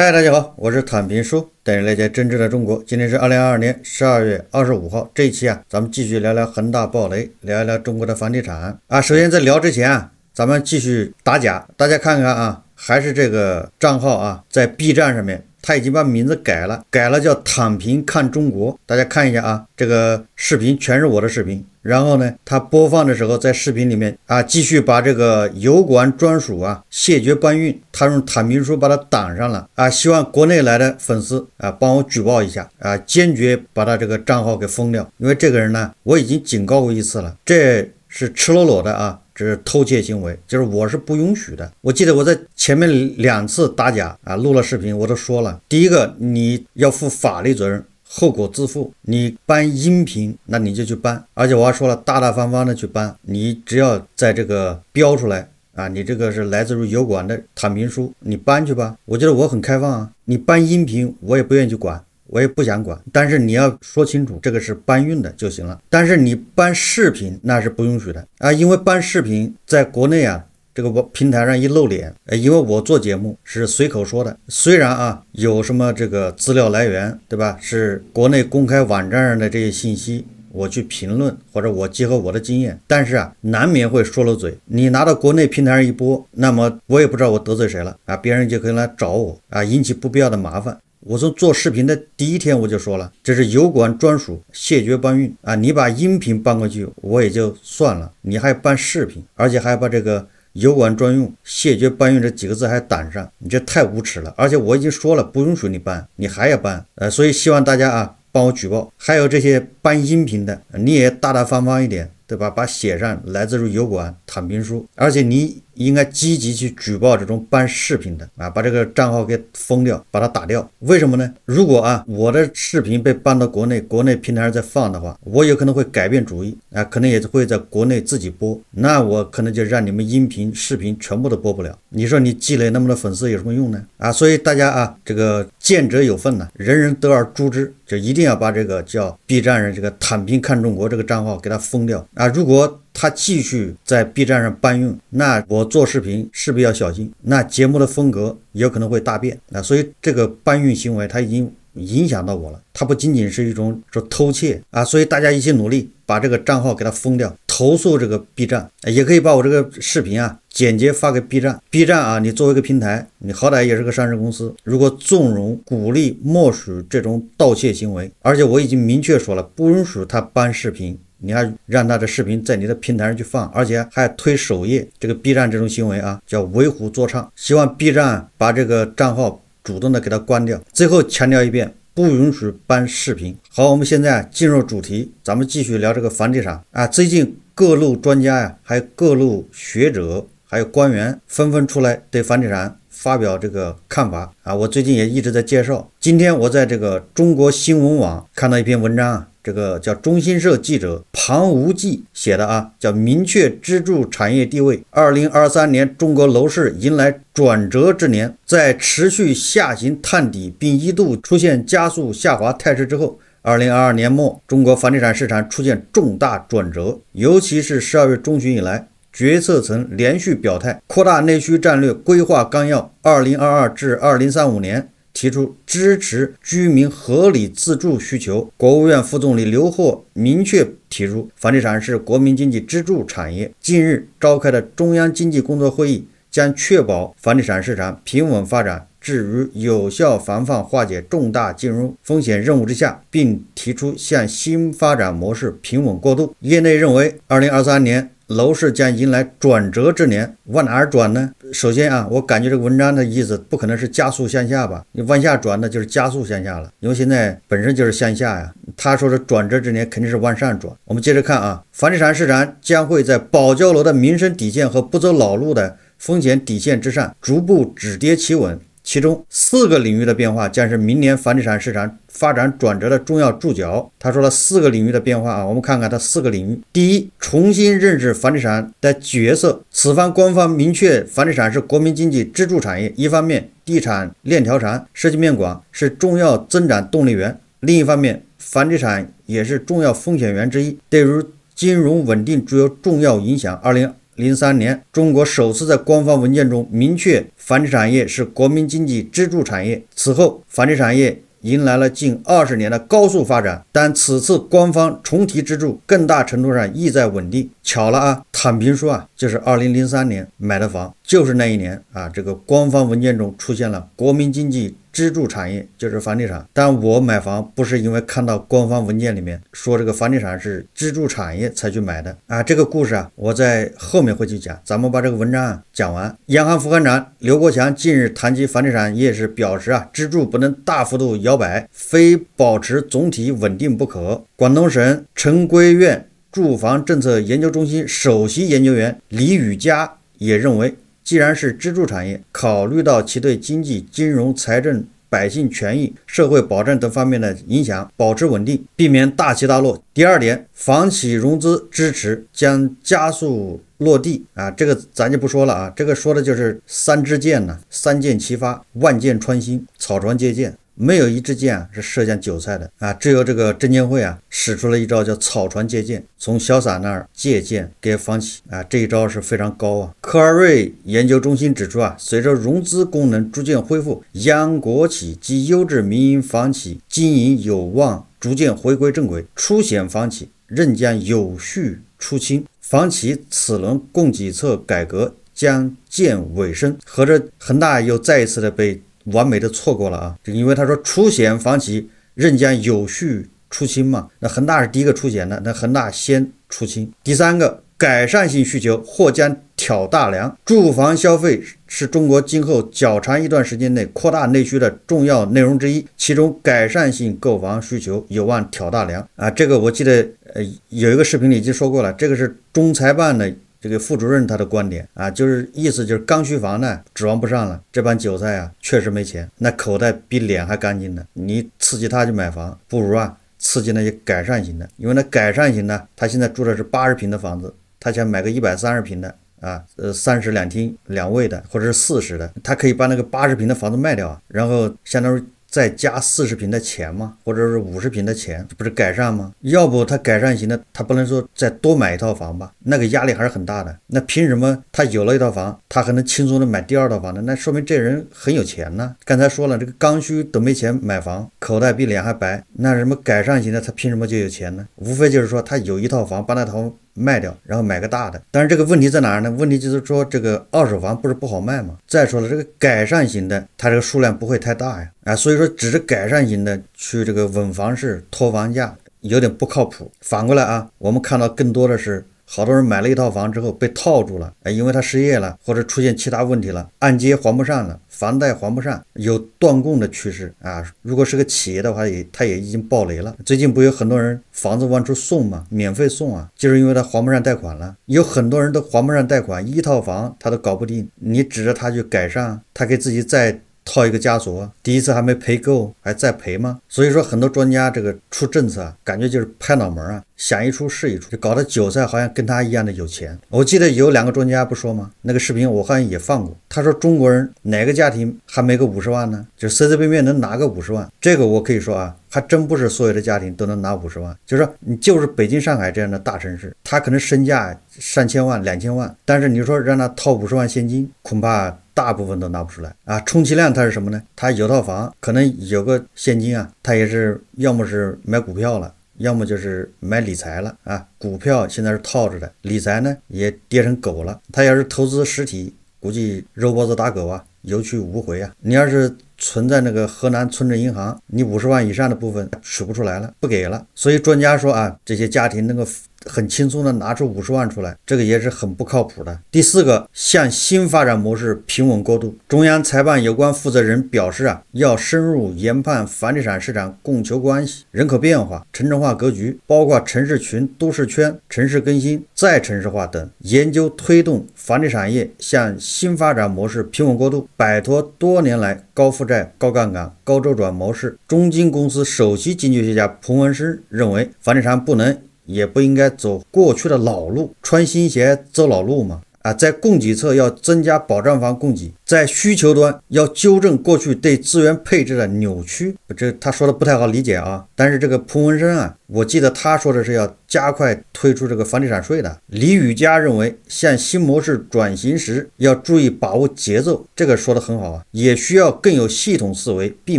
嗨，大家好，我是坦平叔，带你了解真正的中国。今天是二零二二年十二月二十五号，这一期啊，咱们继续聊聊恒大暴雷，聊一聊中国的房地产啊。首先在聊之前，啊，咱们继续打假，大家看看啊，还是这个账号啊，在 B 站上面。他已经把名字改了，改了叫“躺平看中国”，大家看一下啊，这个视频全是我的视频。然后呢，他播放的时候在视频里面啊，继续把这个油管专属啊谢绝搬运，他用躺平书把它挡上了啊。希望国内来的粉丝啊，帮我举报一下啊，坚决把他这个账号给封掉，因为这个人呢，我已经警告过一次了，这是赤裸裸的啊。这是偷窃行为，就是我是不允许的。我记得我在前面两次打假啊，录了视频，我都说了，第一个你要负法律责任，后果自负。你搬音频，那你就去搬，而且我还说了，大大方方的去搬。你只要在这个标出来啊，你这个是来自于油管的躺平书，你搬去吧。我觉得我很开放啊，你搬音频，我也不愿意去管。我也不想管，但是你要说清楚这个是搬运的就行了。但是你搬视频那是不允许的啊，因为搬视频在国内啊，这个平台上一露脸，呃，因为我做节目是随口说的，虽然啊有什么这个资料来源对吧？是国内公开网站上的这些信息，我去评论或者我结合我的经验，但是啊难免会说漏嘴。你拿到国内平台上一播，那么我也不知道我得罪谁了啊，别人就可以来找我啊，引起不必要的麻烦。我从做视频的第一天我就说了，这是油管专属，谢绝搬运啊！你把音频搬过去我也就算了，你还搬视频，而且还把这个油管专用，谢绝搬运这几个字还挡上，你这太无耻了！而且我已经说了不允许你搬，你还要搬，呃，所以希望大家啊帮我举报，还有这些搬音频的，你也大大方方一点，对吧？把写上来自于油管坦平书，而且你。应该积极去举报这种搬视频的啊，把这个账号给封掉，把它打掉。为什么呢？如果啊我的视频被搬到国内，国内平台再放的话，我有可能会改变主意啊，可能也会在国内自己播，那我可能就让你们音频、视频全部都播不了。你说你积累那么多粉丝有什么用呢？啊，所以大家啊，这个见者有份呢，人人得而诛之，就一定要把这个叫 B 站人这个“躺平看中国”这个账号给它封掉啊。如果他继续在 B 站上搬运，那我做视频是不是要小心？那节目的风格有可能会大变啊，所以这个搬运行为他已经影响到我了。他不仅仅是一种说偷窃啊，所以大家一起努力把这个账号给他封掉，投诉这个 B 站，也可以把我这个视频啊简洁发给 B 站。B 站啊，你作为一个平台，你好歹也是个上市公司，如果纵容、鼓励、默许这种盗窃行为，而且我已经明确说了，不允许他搬视频。你还让他的视频在你的平台上去放，而且还推首页，这个 B 站这种行为啊，叫为虎作伥。希望 B 站把这个账号主动的给他关掉。最后强调一遍，不允许搬视频。好，我们现在进入主题，咱们继续聊这个房地产啊。最近各路专家呀，还有各路学者，还有官员纷纷出来对房地产发表这个看法啊。我最近也一直在介绍。今天我在这个中国新闻网看到一篇文章啊。这个叫中新社记者庞无忌写的啊，叫明确支柱产业地位。二零二三年中国楼市迎来转折之年，在持续下行探底并一度出现加速下滑态势之后，二零二二年末中国房地产市场出现重大转折，尤其是十二月中旬以来，决策层连续表态，扩大内需战略规划纲要，二零二二至二零三五年。提出支持居民合理自住需求。国务院副总理刘鹤明确提出，房地产是国民经济支柱产业。近日召开的中央经济工作会议将确保房地产市场平稳发展。置于有效防范化解重大金融风险任务之下，并提出向新发展模式平稳过渡。业内认为，二零二三年楼市将迎来转折之年，往哪儿转呢？首先啊，我感觉这个文章的意思不可能是加速向下吧？你往下转那就是加速向下了，因为现在本身就是向下呀。他说的转折之年，肯定是往上转。我们接着看啊，房地产市场将会在保交楼的民生底线和不走老路的风险底线之上，逐步止跌企稳。其中四个领域的变化将是明年房地产市场发展转折的重要注脚。他说了四个领域的变化啊，我们看看他四个领域。第一，重新认识房地产的角色。此番官方明确，房地产是国民经济支柱产业。一方面，地产链条长，涉及面广，是重要增长动力源；另一方面，房地产也是重要风险源之一，对于金融稳定具有重要影响。二零。零三年，中国首次在官方文件中明确，房地产业是国民经济支柱产业。此后，房地产业迎来了近二十年的高速发展。但此次官方重提支柱，更大程度上意在稳定。巧了啊，坦平说啊，就是二零零三年买的房，就是那一年啊，这个官方文件中出现了国民经济。支柱产业就是房地产，但我买房不是因为看到官方文件里面说这个房地产是支柱产业才去买的啊。这个故事啊，我在后面会去讲。咱们把这个文章讲完。央行副行长刘国强近日谈及房地产业时表示啊，支柱不能大幅度摇摆，非保持总体稳定不可。广东省城规院住房政策研究中心首席研究员李宇嘉也认为。既然是支柱产业，考虑到其对经济、金融、财政、百姓权益、社会保障等方面的影响，保持稳定，避免大起大落。第二点，房企融资支持将加速落地啊，这个咱就不说了啊，这个说的就是三支箭呢，三箭齐发，万箭穿心，草船借箭。没有一支箭是射向韭菜的啊！只有这个证监会啊，使出了一招叫草船借箭，从潇洒那儿借箭给房企啊！这一招是非常高啊！科尔瑞研究中心指出啊，随着融资功能逐渐恢复，央国企及优质民营房企经营有望逐渐回归正轨，出险房企仍将有序出清，房企此轮供给侧改革将见尾声。合着恒大又再一次的被。完美的错过了啊！因为他说出险房企仍将有序出清嘛。那恒大是第一个出险的，那恒大先出清。第三个，改善性需求或将挑大梁。住房消费是中国今后较长一段时间内扩大内需的重要内容之一，其中改善性购房需求有望挑大梁啊！这个我记得，呃，有一个视频里已经说过了，这个是中财办的。这个副主任他的观点啊，就是意思就是刚需房呢指望不上了，这帮韭菜啊确实没钱，那口袋比脸还干净的，你刺激他去买房，不如啊刺激那些改善型的，因为那改善型呢，他现在住的是八十平的房子，他想买个一百三十平的啊，呃三室两厅两卫的，或者是四室的，他可以把那个八十平的房子卖掉然后相当于。再加四十平的钱吗？或者是五十平的钱，不是改善吗？要不他改善型的，他不能说再多买一套房吧？那个压力还是很大的。那凭什么他有了一套房，他还能轻松的买第二套房呢？那说明这人很有钱呢。刚才说了，这个刚需都没钱买房，口袋比脸还白。那什么改善型的，他凭什么就有钱呢？无非就是说他有一套房，把那套。卖掉，然后买个大的。但是这个问题在哪儿呢？问题就是说，这个二手房不是不好卖吗？再说了，这个改善型的，它这个数量不会太大呀。啊，所以说，只是改善型的去这个稳房市、托房价，有点不靠谱。反过来啊，我们看到更多的是。好多人买了一套房之后被套住了，哎，因为他失业了，或者出现其他问题了，按揭还不上了，房贷还不上，有断供的趋势啊。如果是个企业的话，也他也已经暴雷了。最近不有很多人房子往出送吗？免费送啊，就是因为他还不上贷款了。有很多人都还不上贷款，一套房他都搞不定，你指着他去改善，他给自己再。套一个家族，第一次还没赔够，还在赔吗？所以说很多专家这个出政策，感觉就是拍脑门啊，想一出是一出，就搞得韭菜好像跟他一样的有钱。我记得有两个专家不说吗？那个视频我好像也放过。他说中国人哪个家庭还没个五十万呢？就随随便便能拿个五十万，这个我可以说啊，还真不是所有的家庭都能拿五十万。就是说你就是北京上海这样的大城市，他可能身价上千万、两千万，但是你说让他套五十万现金，恐怕。大部分都拿不出来啊！充其量他是什么呢？他有套房，可能有个现金啊，他也是要么是买股票了，要么就是买理财了啊。股票现在是套着的，理财呢也跌成狗了。他要是投资实体，估计肉包子打狗啊，有去无回啊。你要是。存在那个河南村镇银行，你五十万以上的部分取不出来了，不给了。所以专家说啊，这些家庭能够很轻松的拿出五十万出来，这个也是很不靠谱的。第四个，向新发展模式平稳过渡。中央财办有关负责人表示啊，要深入研判房地产市场供求关系、人口变化、城镇化格局，包括城市群、都市圈、城市更新、再城市化等，研究推动房地产业向新发展模式平稳过渡，摆脱多年来高负。债、高杠杆、高周转模式，中金公司首席经济学家彭文生认为，房地产不能，也不应该走过去的老路，穿新鞋走老路嘛。啊，在供给侧要增加保障房供给，在需求端要纠正过去对资源配置的扭曲。这他说的不太好理解啊。但是这个蒲文生啊，我记得他说的是要加快推出这个房地产税的。李宇嘉认为，向新模式转型时要注意把握节奏，这个说的很好啊，也需要更有系统思维，避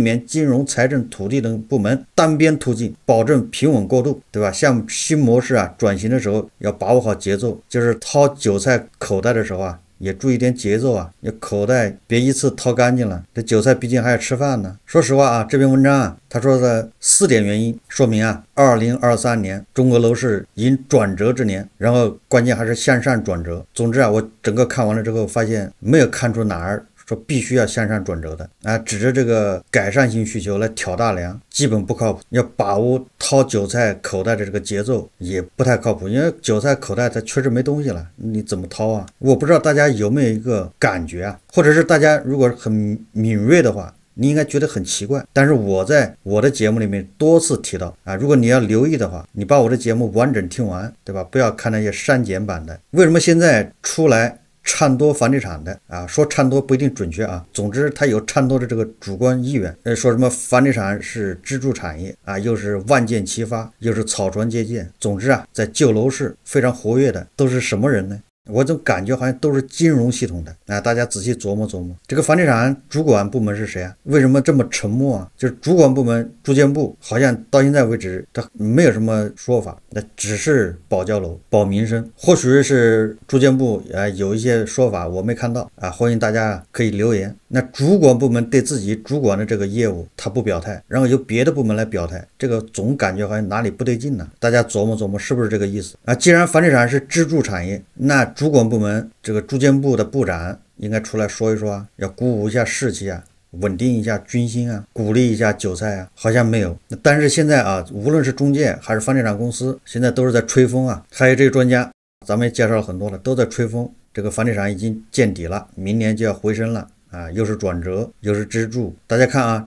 免金融、财政、土地等部门单边突进，保证平稳过渡，对吧？向新模式啊转型的时候要把握好节奏，就是掏韭菜口。口袋的时候啊，也注意点节奏啊，你口袋别一次掏干净了。这韭菜毕竟还要吃饭呢。说实话啊，这篇文章啊，他说的四点原因，说明啊，二零二三年中国楼市迎转折之年，然后关键还是向上转折。总之啊，我整个看完了之后，发现没有看出哪儿。说必须要向上转折的啊，指着这个改善性需求来挑大梁，基本不靠谱。要把握掏韭菜口袋的这个节奏，也不太靠谱，因为韭菜口袋它确实没东西了，你怎么掏啊？我不知道大家有没有一个感觉啊，或者是大家如果很敏锐的话，你应该觉得很奇怪。但是我在我的节目里面多次提到啊，如果你要留意的话，你把我的节目完整听完，对吧？不要看那些删减版的。为什么现在出来？颤多房地产的啊，说颤多不一定准确啊。总之，他有颤多的这个主观意愿。呃，说什么房地产是支柱产业啊，又是万箭齐发，又是草船借箭。总之啊，在旧楼市非常活跃的都是什么人呢？我总感觉好像都是金融系统的啊！大家仔细琢磨琢磨，这个房地产主管部门是谁啊？为什么这么沉默啊？就是主管部门住建部，好像到现在为止他没有什么说法，那只是保交楼、保民生，或许是住建部啊有一些说法我没看到啊！欢迎大家可以留言。那主管部门对自己主管的这个业务他不表态，然后由别的部门来表态，这个总感觉好像哪里不对劲呢？大家琢磨琢磨，是不是这个意思啊？既然房地产是支柱产业，那主管部门这个住建部的部长应该出来说一说啊，要鼓舞一下士气啊，稳定一下军心啊，鼓励一下韭菜啊。好像没有，但是现在啊，无论是中介还是房地产公司，现在都是在吹风啊。还有这个专家，咱们也介绍了很多了，都在吹风。这个房地产已经见底了，明年就要回升了啊，又是转折，又是支柱。大家看啊。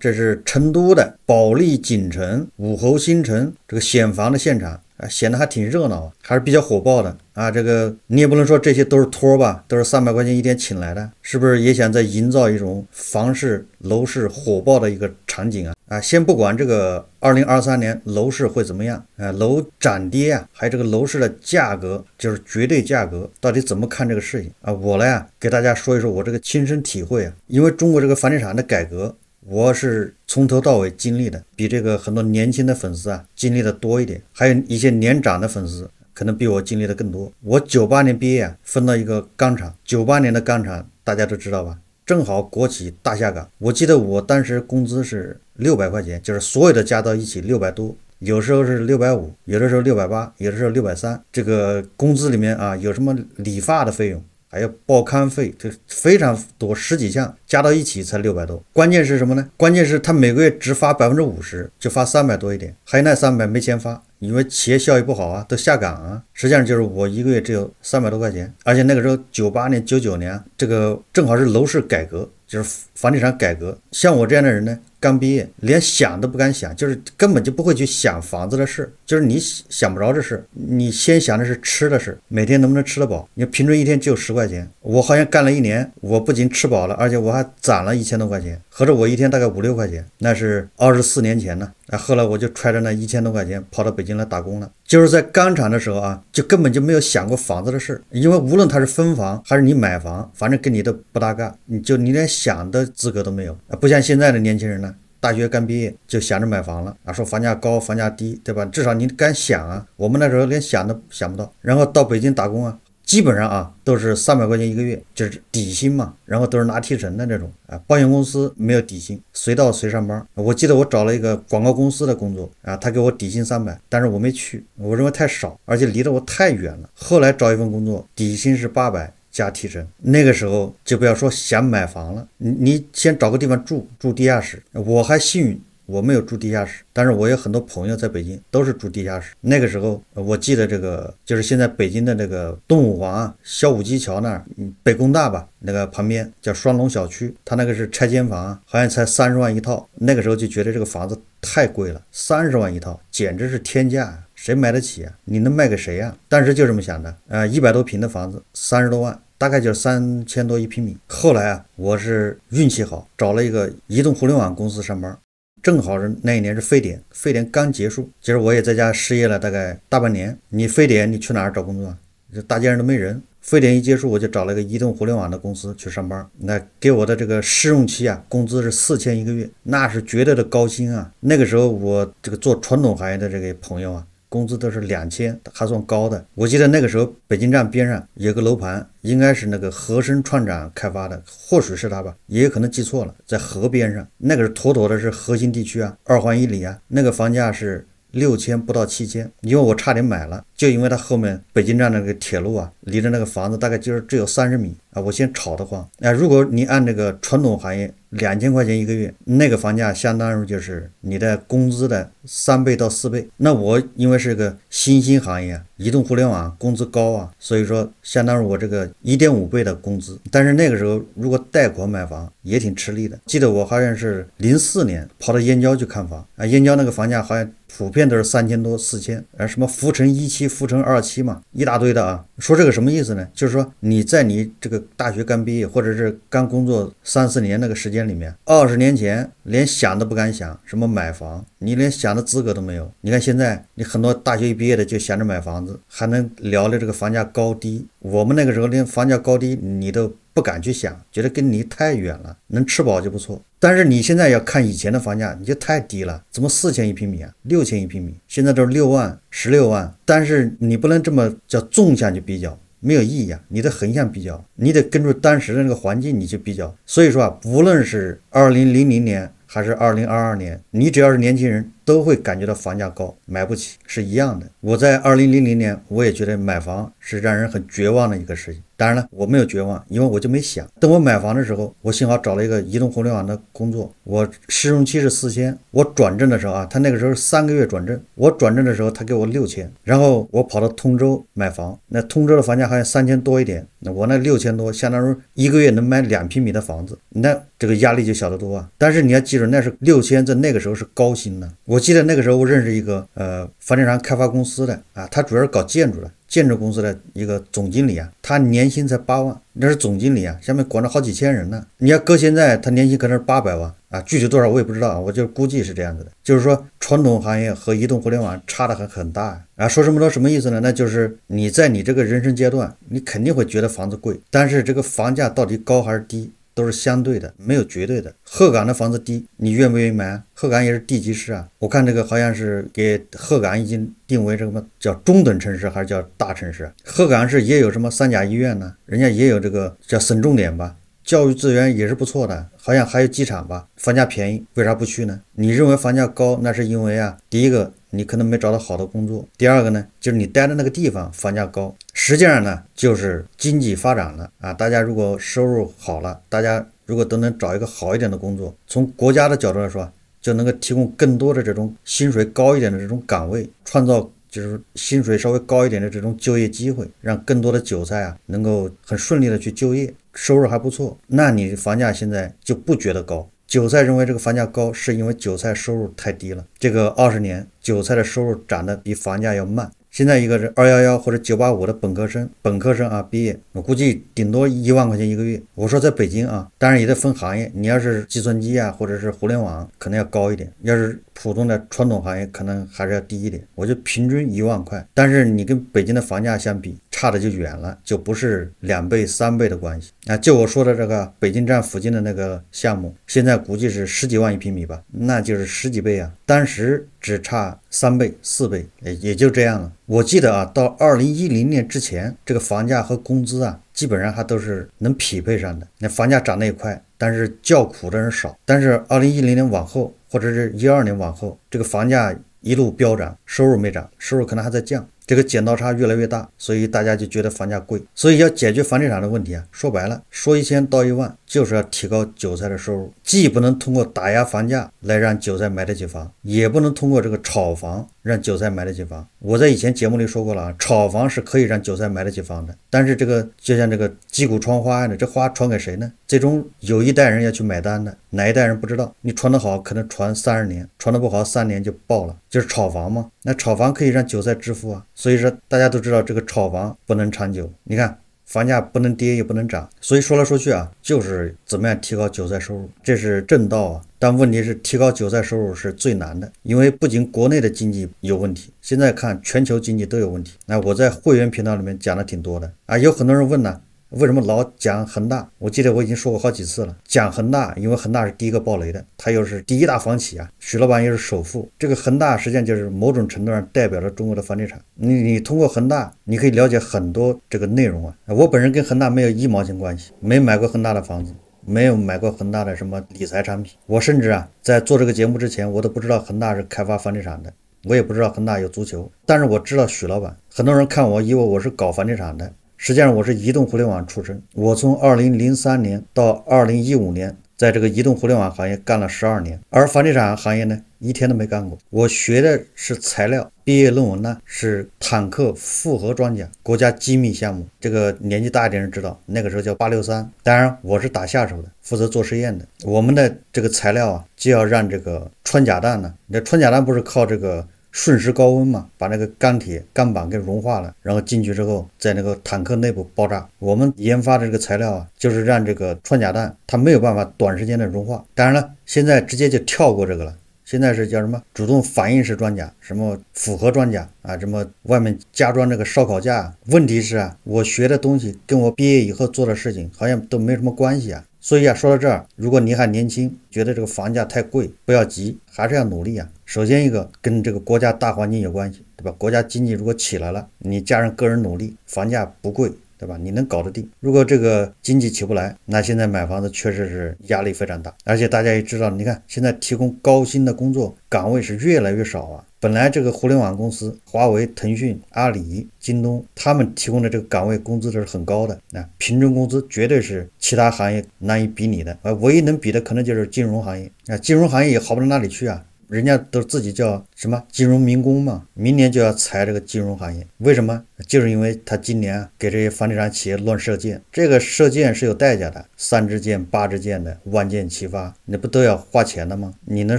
这是成都的保利锦城、武侯新城这个选房的现场，啊，显得还挺热闹，还是比较火爆的啊。这个你也不能说这些都是托吧，都是三百块钱一天请来的，是不是也想再营造一种房市、楼市火爆的一个场景啊？啊，先不管这个二零二三年楼市会怎么样，啊，楼涨跌啊，还有这个楼市的价格，就是绝对价格，到底怎么看这个事情啊？我呢，给大家说一说我这个亲身体会啊，因为中国这个房地产的改革。我是从头到尾经历的，比这个很多年轻的粉丝啊经历的多一点，还有一些年长的粉丝可能比我经历的更多。我九八年毕业啊，分到一个钢厂。九八年的钢厂大家都知道吧？正好国企大下岗。我记得我当时工资是六百块钱，就是所有的加到一起六百多，有时候是六百五，有的时候六百八，有的时候六百三。这个工资里面啊，有什么理发的费用？还有报刊费，就非常多，十几项加到一起才六百多。关键是什么呢？关键是他每个月只发百分之五十，就发三百多一点，还有那三百没钱发，因为企业效益不好啊，都下岗啊。实际上就是我一个月只有三百多块钱，而且那个时候九八年、九九年，这个正好是楼市改革。就是房地产改革，像我这样的人呢，刚毕业连想都不敢想，就是根本就不会去想房子的事，就是你想不着这事，你先想的是吃的事，每天能不能吃得饱？你平均一天只有十块钱，我好像干了一年，我不仅吃饱了，而且我还攒了一千多块钱，合着我一天大概五六块钱，那是二十四年前呢，后来我就揣着那一千多块钱跑到北京来打工了。就是在钢厂的时候啊，就根本就没有想过房子的事因为无论他是分房还是你买房，反正跟你都不搭嘎，你就你连想的资格都没有啊。不像现在的年轻人呢，大学刚毕业就想着买房了啊，说房价高，房价低，对吧？至少你敢想啊。我们那时候连想都想不到，然后到北京打工啊。基本上啊都是三百块钱一个月，就是底薪嘛，然后都是拿提成的那种啊。保险公司没有底薪，随到随上班。我记得我找了一个广告公司的工作啊，他给我底薪三百，但是我没去，我认为太少，而且离得我太远了。后来找一份工作，底薪是八百加提成。那个时候就不要说想买房了，你你先找个地方住，住地下室。我还幸运。我没有住地下室，但是我有很多朋友在北京都是住地下室。那个时候，我记得这个就是现在北京的那个东五环小武基桥那儿，北工大吧那个旁边叫双龙小区，它那个是拆迁房，好像才三十万一套。那个时候就觉得这个房子太贵了，三十万一套简直是天价，谁买得起啊？你能卖给谁呀？当时就这么想的啊，一百多平的房子三十多万，大概就是三千多一平米。后来啊，我是运气好，找了一个移动互联网公司上班。正好是那一年是非典，非典刚结束，其实我也在家失业了，大概大半年。你非典，你去哪儿找工作？这大街上都没人。非典一结束，我就找了个移动互联网的公司去上班。那给我的这个试用期啊，工资是四千一个月，那是绝对的高薪啊。那个时候我这个做传统行业的这个朋友啊。工资都是两千还算高的，我记得那个时候北京站边上有个楼盘，应该是那个和生创展开发的，或许是他吧，也有可能记错了，在河边上，那个是妥妥的是核心地区啊，二环一里啊，那个房价是六千不到七千，因为我差点买了，就因为它后面北京站那个铁路啊，离的那个房子大概就是只有三十米。啊，我先炒得慌。那如果你按这个传统行业，两千块钱一个月，那个房价相当于就是你的工资的三倍到四倍。那我因为是个新兴行业，移动互联网工资高啊，所以说相当于我这个一点五倍的工资。但是那个时候如果贷款买房也挺吃力的。记得我好像是零四年跑到燕郊去看房啊，燕郊那个房价好像普遍都是三千多、四千，啊，什么福成一期、福成二期嘛，一大堆的啊。说这个什么意思呢？就是说你在你这个。大学刚毕业，或者是刚工作三四年那个时间里面，二十年前连想都不敢想，什么买房，你连想的资格都没有。你看现在，你很多大学一毕业的就想着买房子，还能聊聊这个房价高低。我们那个时候连房价高低你都不敢去想，觉得跟离太远了，能吃饱就不错。但是你现在要看以前的房价，你就太低了，怎么四千一平米啊，六千一平米，现在都是六万、十六万。但是你不能这么叫纵向去比较。没有意义啊！你的横向比较，你得根据当时的那个环境，你去比较。所以说啊，不论是二零零零年还是二零二二年，你只要是年轻人，都会感觉到房价高，买不起是一样的。我在二零零零年，我也觉得买房。是让人很绝望的一个事情。当然了，我没有绝望，因为我就没想等我买房的时候，我幸好找了一个移动互联网的工作。我试用期是四千，我转正的时候啊，他那个时候三个月转正，我转正的时候他给我六千。然后我跑到通州买房，那通州的房价好像三千多一点，那我那六千多，相当于一个月能买两平米的房子，那这个压力就小得多啊。但是你要记住，那是六千在那个时候是高薪呢。我记得那个时候我认识一个呃房地产开发公司的啊，他主要是搞建筑的。建筑公司的一个总经理啊，他年薪才八万，那是总经理啊，下面管着好几千人呢。你要搁现在，他年薪可能是八百万啊，具体多少我也不知道啊，我就估计是这样子的。就是说，传统行业和移动互联网差的很很大啊，说这么多什么意思呢？那就是你在你这个人生阶段，你肯定会觉得房子贵，但是这个房价到底高还是低？都是相对的，没有绝对的。鹤岗的房子低，你愿不愿意买？鹤岗也是地级市啊。我看这个好像是给鹤岗已经定为什么叫中等城市，还是叫大城市？鹤岗市也有什么三甲医院呢？人家也有这个叫省重点吧？教育资源也是不错的，好像还有机场吧，房价便宜，为啥不去呢？你认为房价高，那是因为啊，第一个你可能没找到好的工作，第二个呢，就是你待的那个地方房价高，实际上呢，就是经济发展了啊。大家如果收入好了，大家如果都能找一个好一点的工作，从国家的角度来说，就能够提供更多的这种薪水高一点的这种岗位，创造就是薪水稍微高一点的这种就业机会，让更多的韭菜啊能够很顺利的去就业。收入还不错，那你房价现在就不觉得高？韭菜认为这个房价高，是因为韭菜收入太低了。这个二十年，韭菜的收入涨得比房价要慢。现在一个是二幺幺或者九八五的本科生，本科生啊毕业，我估计顶多一万块钱一个月。我说在北京啊，当然也得分行业，你要是计算机啊或者是互联网，可能要高一点；要是普通的传统行业，可能还是要低一点。我就平均一万块，但是你跟北京的房价相比，差的就远了，就不是两倍三倍的关系啊。就我说的这个北京站附近的那个项目，现在估计是十几万一平米吧，那就是十几倍啊。当时只差三倍四倍，也也就这样了。我记得啊，到二零一零年之前，这个房价和工资啊，基本上还都是能匹配上的。那房价涨得也快，但是叫苦的人少。但是二零一零年往后，或者是一二年往后，这个房价一路飙涨，收入没涨，收入可能还在降，这个剪刀差越来越大，所以大家就觉得房价贵。所以要解决房地产的问题啊，说白了，说一千道一万，就是要提高韭菜的收入。既不能通过打压房价来让韭菜买得起房，也不能通过这个炒房。让韭菜买得起房，我在以前节目里说过了啊，炒房是可以让韭菜买得起房的，但是这个就像这个击鼓传花案的，这花传给谁呢？最终有一代人要去买单的，哪一代人不知道？你传得好，可能传三十年；传得不好，三年就爆了，就是炒房嘛。那炒房可以让韭菜致富啊，所以说大家都知道这个炒房不能长久。你看。房价不能跌也不能涨，所以说来说去啊，就是怎么样提高韭菜收入，这是正道啊。但问题是，提高韭菜收入是最难的，因为不仅国内的经济有问题，现在看全球经济都有问题。那我在会员频道里面讲的挺多的啊，有很多人问呢。为什么老讲恒大？我记得我已经说过好几次了。讲恒大，因为恒大是第一个爆雷的，它又是第一大房企啊。许老板又是首富，这个恒大实际上就是某种程度上代表了中国的房地产。你你通过恒大，你可以了解很多这个内容啊。我本人跟恒大没有一毛钱关系，没买过恒大的房子，没有买过恒大的什么理财产品。我甚至啊，在做这个节目之前，我都不知道恒大是开发房地产的，我也不知道恒大有足球，但是我知道许老板。很多人看我，以为我是搞房地产的。实际上我是移动互联网出身，我从二零零三年到二零一五年在这个移动互联网行业干了十二年，而房地产行业呢，一天都没干过。我学的是材料，毕业论文呢是坦克复合装甲国家机密项目，这个年纪大一点人知道，那个时候叫八六三。当然我是打下手的，负责做实验的。我们的这个材料啊，就要让这个穿甲弹呢，那穿甲弹不是靠这个。瞬时高温嘛，把那个钢铁钢板给融化了，然后进去之后，在那个坦克内部爆炸。我们研发的这个材料啊，就是让这个穿甲弹它没有办法短时间的融化。当然了，现在直接就跳过这个了。现在是叫什么主动反应式装甲，什么复合装甲啊？什么外面加装这个烧烤架？问题是啊，我学的东西跟我毕业以后做的事情好像都没什么关系啊。所以啊，说到这儿，如果你还年轻，觉得这个房价太贵，不要急，还是要努力啊。首先一个跟这个国家大环境有关系，对吧？国家经济如果起来了，你加上个人努力，房价不贵，对吧？你能搞得定。如果这个经济起不来，那现在买房子确实是压力非常大。而且大家也知道，你看现在提供高薪的工作岗位是越来越少啊。本来这个互联网公司，华为、腾讯、阿里、京东，他们提供的这个岗位工资都是很高的，那平均工资绝对是其他行业难以比拟的。呃，唯一能比的可能就是金融行业，啊，金融行业也好不到哪里去啊。人家都自己叫什么金融民工嘛，明年就要裁这个金融行业，为什么？就是因为他今年给这些房地产企业乱射箭，这个射箭是有代价的，三支箭、八支箭的，万箭齐发，那不都要花钱的吗？你能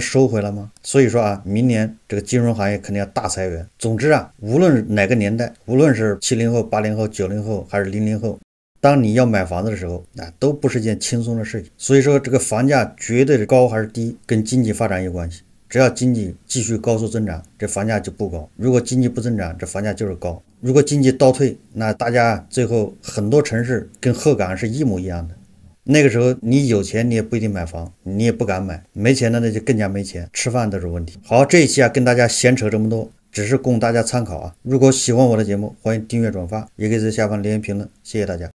收回来吗？所以说啊，明年这个金融行业肯定要大裁员。总之啊，无论哪个年代，无论是七零后、八零后、九零后，还是零零后，当你要买房子的时候，那都不是件轻松的事情。所以说，这个房价绝对是高还是低，跟经济发展有关系。只要经济继续高速增长，这房价就不高；如果经济不增长，这房价就是高；如果经济倒退，那大家最后很多城市跟鹤岗是一模一样的。那个时候，你有钱你也不一定买房，你也不敢买；没钱的那就更加没钱，吃饭都是问题。好，这一期啊跟大家闲扯这么多，只是供大家参考啊。如果喜欢我的节目，欢迎订阅、转发，也可以在下方留言评论。谢谢大家。